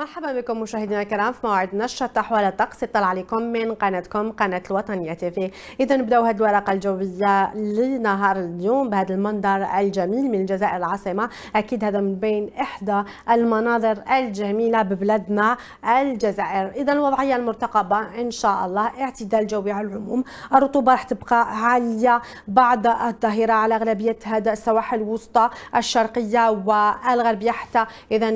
مرحبا بكم مشاهدينا الكرام في موعد نشرة تحويل الطقس اطلع عليكم من قناتكم قناة الوطنية تيفي إذا نبداو هذه الورقة الجوية لنهار اليوم بهذا المنظر الجميل من الجزائر العاصمة أكيد هذا من بين إحدى المناظر الجميلة ببلادنا الجزائر إذا الوضعية المرتقبة إن شاء الله اعتدال جوي على العموم الرطوبة راح تبقى عالية بعد الظهيرة على أغلبية هذا السواحل الوسطى الشرقية والغربية حتى إذا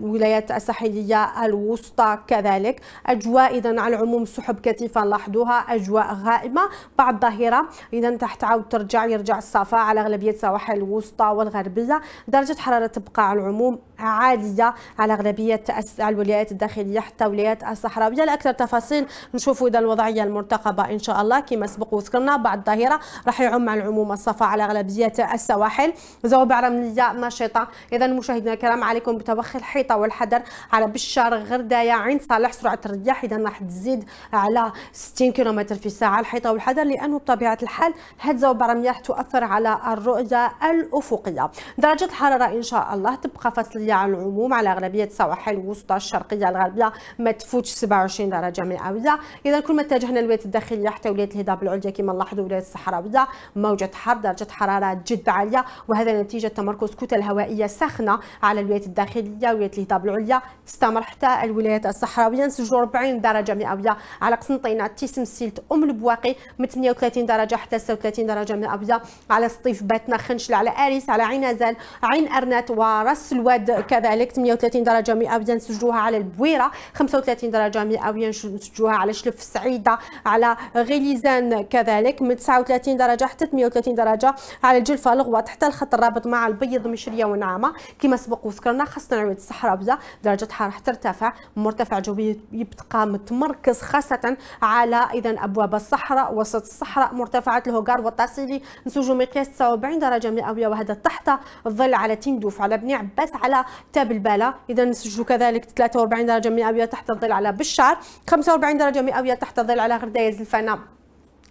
ولايات الساحلية العربية الوسطى كذلك أجواء إذا على العموم سحب كثيفة نلاحظوها أجواء غائمة بعد ظاهرة إذا تحت عاود ترجع يرجع الصفاء على أغلبية السواحل الوسطى والغربية درجة حرارة تبقى على العموم عالية على أغلبية الولايات الداخلية حتى الولايات الصحراوية لأكثر تفاصيل نشوفوا إذا الوضعية المرتقبة إن شاء الله كما سبق وذكرنا بعد الظهيرة راح يعم العموم الصفا على أغلبية السواحل زوبع رملية نشطة إذا مشاهدينا الكرام عليكم بتوخي الحيطة والحذر على بشار غردايا عين صالح سرعة الرياح إذا راح تزيد على 60 كيلومتر في الساعة الحيطة والحذر لأنه بطبيعة الحال هاد زوابع رمياح تؤثر على الرؤية الأفقية درجة الحرارة إن شاء الله تبقى فصلية الغربيه على العموم على اغلبيه السواحل الوسطى الشرقيه الغربيه ما تفوتش 27 درجه مئويه اذا كل ما اتجهنا للولايات الداخليه حتى ولايه الهضاب العليا كما نلاحظوا الولايات الصحراويه موجه حر درجه حراره جد عاليه وهذا نتيجه تمركز كتل هوائيه ساخنه على الولايات الداخليه ولايه الهضاب العليا تستمر حتى الولايات الصحراويه نسجلوا 40 درجه مئويه على قسنطينه تيسم سيلت ام البواقي من 38 درجه حتى 36 درجه مئويه على سطيف باتنا خنشله على اريس على عين ازال عين ارنات وراس الواد كذلك 38 درجه مئويه نسجلوها على البويره 35 درجه مئويه نسجلوها على شلف سعيدة على غليزان كذلك من 39 درجه حتى 38 درجه على الجلفه الغوات حتى الخط الرابط مع البيض مشريه ونعامه كما سبق وذكرنا خاصه عويد الصحراء بزا درجه الحراره ترتفع مرتفع جوي يبقى متمركز خاصه على اذا ابواب الصحراء وسط الصحراء مرتفعات الهوغار والتاسيلي نسجوا مقياس 49 درجه مئويه وهذا تحت الظل على تندوف على بني عباس على حتى تاب الباله اذا نسجلوا كذلك 43 درجه مئويه تحت الظل على بشار 45 درجه مئويه تحت الظل على غردايز الفنا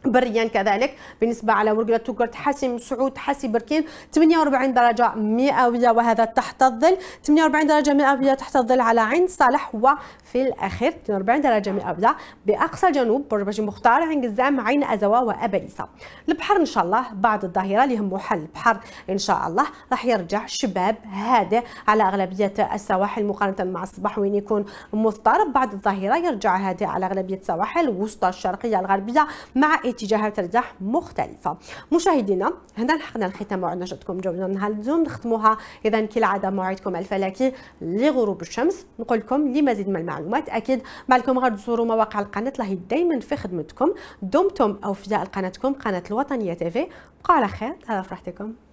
بريا كذلك بالنسبة على ورقلة توكرت حاسي سعود حاسي بركين 48 درجة مئوية وهذا تحت الظل 48 درجة مئوية تحت الظل على عين صالح وفي الأخير 42 درجة مئوية بأقصى الجنوب برج مختار عين قزام عين أزوا وأبليسة البحر إن شاء الله بعد الظهيرة اللي هم حل البحر إن شاء الله راح يرجع شباب هادئ على أغلبية السواحل مقارنة مع الصباح وين يكون مضطرب بعد الظهيرة يرجع هادئ على أغلبية السواحل الوسطى الشرقية الغربية مع اتجاهات الرياح مختلفه مشاهدينا هنا لحقنا الختام نشرتكم جولنا نهار اليوم نختموها اذا كالعاده موعدكم الفلكي لغروب الشمس نقول لكم لمزيد من المعلومات اكيد معكم غير تزوروا مواقع القناه راهي دائما في خدمتكم دمتم اوفياء لقناتكم قناه الوطنيه تيفي بقوا على خير على فرحتكم